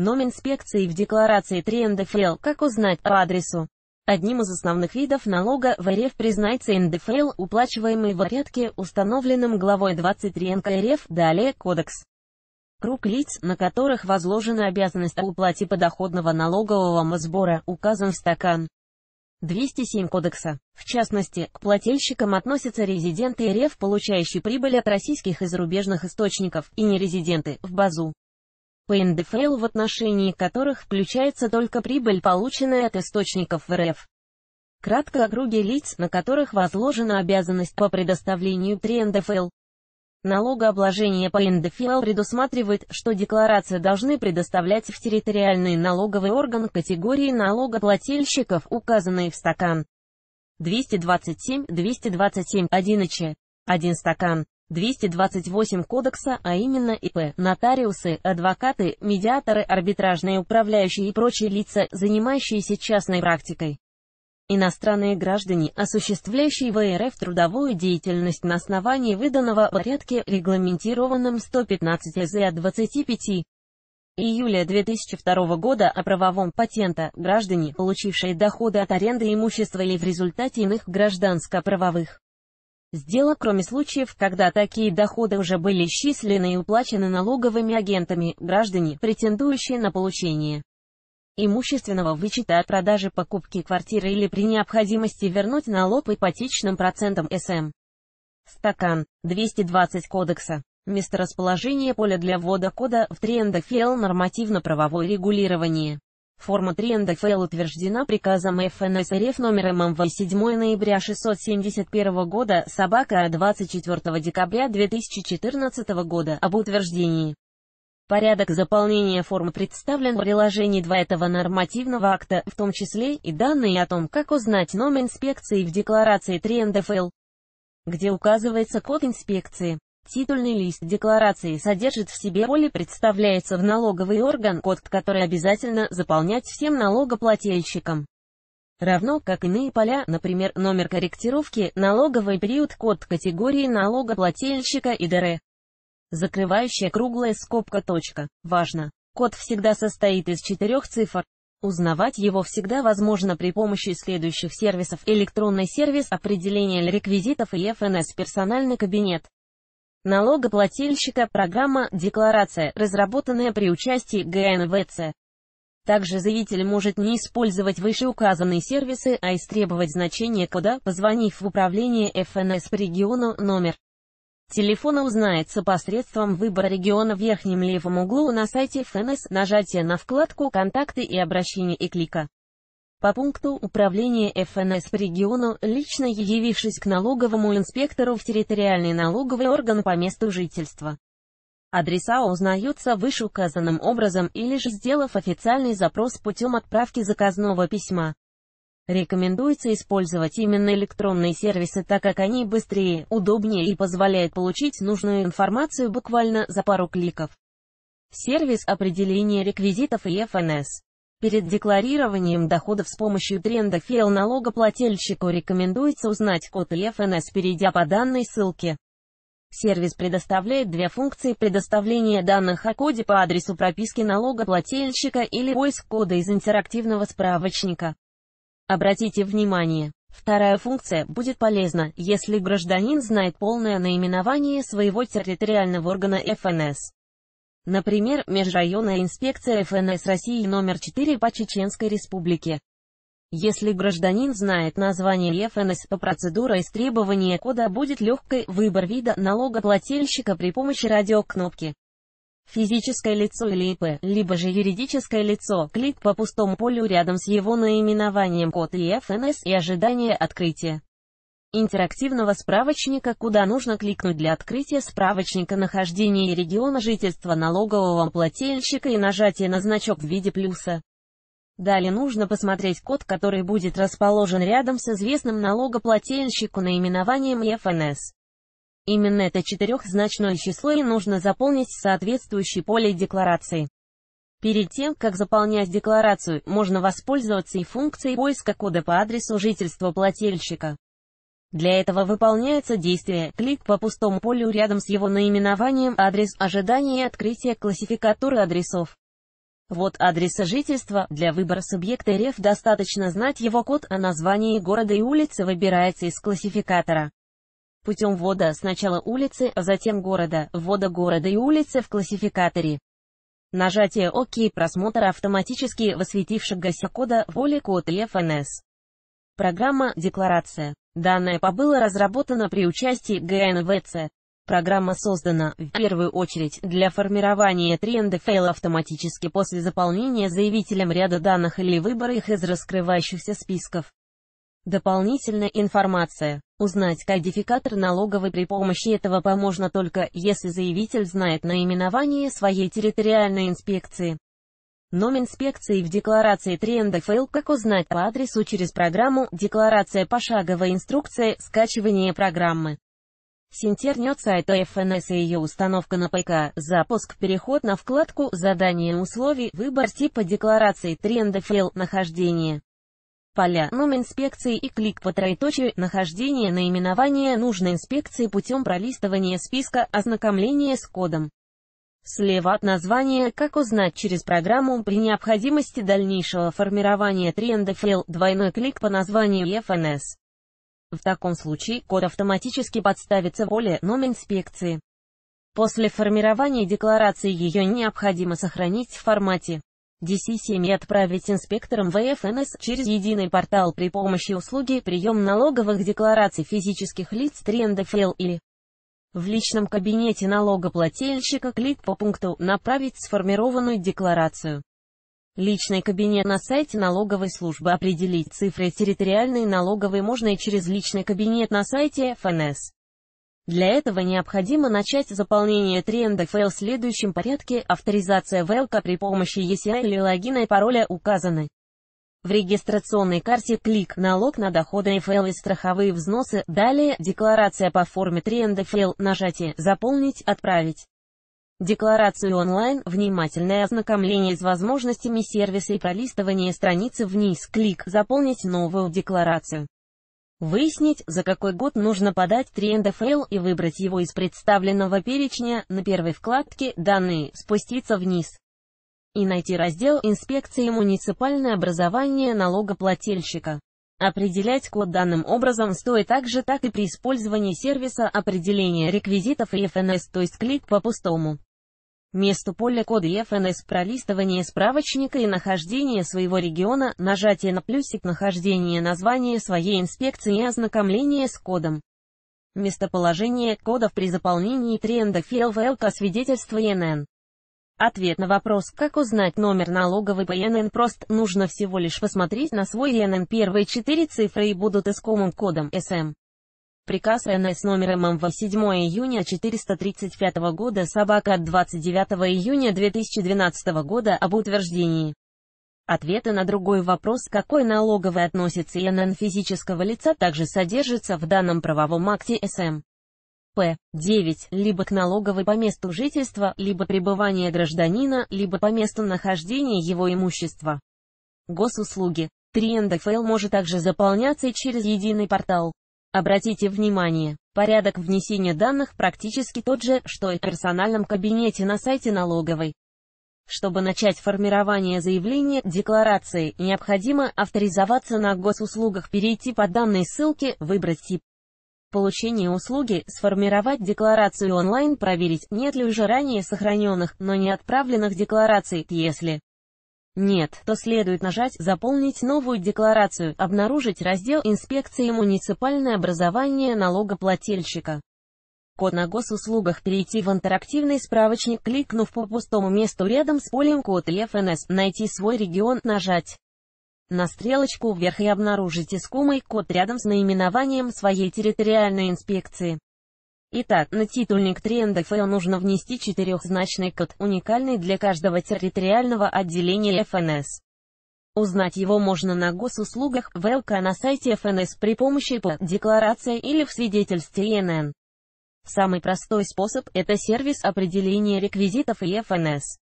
Номинспекции в декларации 3 НДФЛ. Как узнать по адресу? Одним из основных видов налога в РФ признается НДФЛ, уплачиваемый в порядке, установленном главой 23 НК РФ, далее Кодекс. Круг лиц, на которых возложена обязанность о уплате подоходного налогового сбора, указан в стакан. 207 Кодекса. В частности, к плательщикам относятся резиденты РФ, получающие прибыль от российских и зарубежных источников, и нерезиденты, в базу по НДФЛ в отношении которых включается только прибыль, полученная от источников РФ. Кратко о круге лиц, на которых возложена обязанность по предоставлению 3 НДФЛ. Налогообложение по НДФЛ предусматривает, что декларации должны предоставлять в территориальный налоговый орган категории налогоплательщиков, указанные в стакан. 227, 227, 1 ч. 1 стакан. 228 Кодекса, а именно ИП, нотариусы, адвокаты, медиаторы, арбитражные управляющие и прочие лица, занимающиеся частной практикой. Иностранные граждане, осуществляющие в РФ трудовую деятельность на основании выданного в порядке, регламентированном 115 ЗА 25 июля 2002 года о правовом патента, граждане, получившие доходы от аренды имущества или в результате иных гражданско-правовых Сделок, кроме случаев, когда такие доходы уже были исчислены и уплачены налоговыми агентами, граждане, претендующие на получение имущественного вычета от продажи покупки квартиры или при необходимости вернуть налог ипотечным процентом СМ. Стакан. 220 кодекса. Месторасположение поля для ввода кода в трендах ФИЛ нормативно-правовое регулирование. Форма 3 НДФЛ утверждена приказом ФНСРФ номер ММВ 7 ноября 671 года, собака 24 декабря 2014 года, об утверждении. Порядок заполнения формы представлен в приложении 2 этого нормативного акта, в том числе и данные о том, как узнать номер инспекции в декларации 3 НДФЛ, где указывается код инспекции. Титульный лист декларации содержит в себе поле представляется в налоговый орган, код который обязательно заполнять всем налогоплательщикам. Равно как иные поля, например, номер корректировки, налоговый период, код категории налогоплательщика и ДР. Закрывающая круглая скобка точка. Важно. Код всегда состоит из четырех цифр. Узнавать его всегда возможно при помощи следующих сервисов электронный сервис определения реквизитов и ФНС персональный кабинет налогоплательщика программа «Декларация», разработанная при участии ГНВЦ. Также заявитель может не использовать вышеуказанные сервисы, а истребовать значение кода, позвонив в управление ФНС по региону номер. Телефона узнается посредством выбора региона в верхнем левом углу на сайте ФНС, нажатия на вкладку «Контакты» и обращение и клика. По пункту управления ФНС по региону, лично явившись к налоговому инспектору в территориальный налоговый орган по месту жительства. Адреса узнаются вышеуказанным образом или же сделав официальный запрос путем отправки заказного письма. Рекомендуется использовать именно электронные сервисы, так как они быстрее, удобнее и позволяют получить нужную информацию буквально за пару кликов. Сервис определения реквизитов и ФНС Перед декларированием доходов с помощью тренда фейл налогоплательщику рекомендуется узнать код ЕФНС, перейдя по данной ссылке. Сервис предоставляет две функции предоставления данных о коде по адресу прописки налогоплательщика или поиск кода из интерактивного справочника. Обратите внимание, вторая функция будет полезна, если гражданин знает полное наименование своего территориального органа ФНС. Например, Межрайонная инспекция ФНС России номер 4 по Чеченской Республике. Если гражданин знает название ФНС, то процедура истребования кода будет легкой, выбор вида налогоплательщика при помощи радиокнопки. Физическое лицо или ИП, либо же юридическое лицо, клик по пустому полю рядом с его наименованием код и ФНС и ожидание открытия интерактивного справочника, куда нужно кликнуть для открытия справочника нахождения и региона жительства налогового плательщика и нажатия на значок в виде плюса. Далее нужно посмотреть код, который будет расположен рядом с известным налогоплательщику наименованием ФНС. Именно это четырехзначное число и нужно заполнить в соответствующее поле декларации. Перед тем, как заполнять декларацию, можно воспользоваться и функцией поиска кода по адресу жительства плательщика. Для этого выполняется действие «клик по пустому полю рядом с его наименованием адрес ожидания и открытия классификатуры адресов». Вот адреса жительства, для выбора субъекта РФ достаточно знать его код, а название города и улицы выбирается из классификатора. Путем ввода сначала улицы, а затем города, ввода города и улицы в классификаторе. Нажатие ОК просмотр автоматически высветившегося кода в поле код ЛФНС. Программа «Декларация». Данное по было разработано при участии ГНВЦ. Программа создана, в первую очередь, для формирования тренда фейла автоматически после заполнения заявителем ряда данных или выбора их из раскрывающихся списков. Дополнительная информация. Узнать кодификатор налоговый при помощи этого поможно только, если заявитель знает наименование своей территориальной инспекции инспекции в декларации 3 НДФЛ как узнать по адресу через программу «Декларация пошаговая инструкция. Скачивание программы». Синтернет сайта ФНС и ее установка на ПК, запуск, переход на вкладку «Задание условий», выбор типа декларации 3 НДФЛ, нахождение. Поля инспекции и клик по троеточию «Нахождение» наименования нужной инспекции путем пролистывания списка, ознакомление с кодом. Слева от названия «Как узнать через программу при необходимости дальнейшего формирования тренда L» двойной клик по названию FNS. В таком случае код автоматически подставится в поле ном инспекции. После формирования декларации ее необходимо сохранить в формате DC7 и отправить инспекторам в ВФНС через единый портал при помощи услуги прием налоговых деклараций физических лиц Трендов L или в личном кабинете налогоплательщика клик по пункту «Направить сформированную декларацию». Личный кабинет на сайте налоговой службы определить цифры территориальной налоговой можно и через личный кабинет на сайте ФНС. Для этого необходимо начать заполнение трендов в следующем порядке авторизация ВЛК при помощи ЕСИА или логина и пароля указаны. В регистрационной карте клик «Налог на доходы ФЛ и страховые взносы», далее «Декларация по форме 3 НДФЛ», нажатие «Заполнить», «Отправить». Декларацию онлайн, внимательное ознакомление с возможностями сервиса и пролистывание страницы вниз, клик «Заполнить новую декларацию». Выяснить, за какой год нужно подать 3 НДФЛ и выбрать его из представленного перечня, на первой вкладке «Данные», спуститься вниз и найти раздел «Инспекции муниципальное образование налогоплательщика». Определять код данным образом стоит так же, так и при использовании сервиса определения реквизитов и FNS, то есть клик по пустому. Место поля кода FNS пролистывание справочника и нахождение своего региона, нажатие на плюсик нахождение названия своей инспекции и ознакомление с кодом. Местоположение кодов при заполнении тренда ФИЛВЛК свидетельство ИНН. Ответ на вопрос, как узнать номер налоговой ПНН прост, нужно всего лишь посмотреть на свой ИНН первые четыре цифры и будут искомым кодом СМ. Приказ НС номер ММВ 7 июня 435 года собака от 29 июня 2012 года об утверждении. Ответы на другой вопрос, какой налоговый относится ИНН физического лица, также содержатся в данном правовом акте СМ. П. 9, либо к налоговой по месту жительства, либо пребывания гражданина, либо по месту нахождения его имущества. Госуслуги. 3 НДФЛ может также заполняться через единый портал. Обратите внимание, порядок внесения данных практически тот же, что и в персональном кабинете на сайте налоговой. Чтобы начать формирование заявления декларации, необходимо авторизоваться на госуслугах, перейти по данной ссылке, выбрать тип получение услуги, сформировать декларацию онлайн, проверить, нет ли уже ранее сохраненных, но не отправленных деклараций, если нет, то следует нажать «Заполнить новую декларацию», обнаружить раздел «Инспекции муниципальное образование налогоплательщика». Код на госуслугах перейти в интерактивный справочник, кликнув по пустому месту рядом с полем «Код ЛФНС, найти свой регион, нажать на стрелочку вверх и обнаружить искомый код рядом с наименованием своей территориальной инспекции. Итак, на титульник тренда НДФО э нужно внести четырехзначный код, уникальный для каждого территориального отделения ФНС. Узнать его можно на госуслугах, ВЛК на сайте ФНС при помощи ПО, декларации или в свидетельстве ИНН. Самый простой способ – это сервис определения реквизитов и ФНС.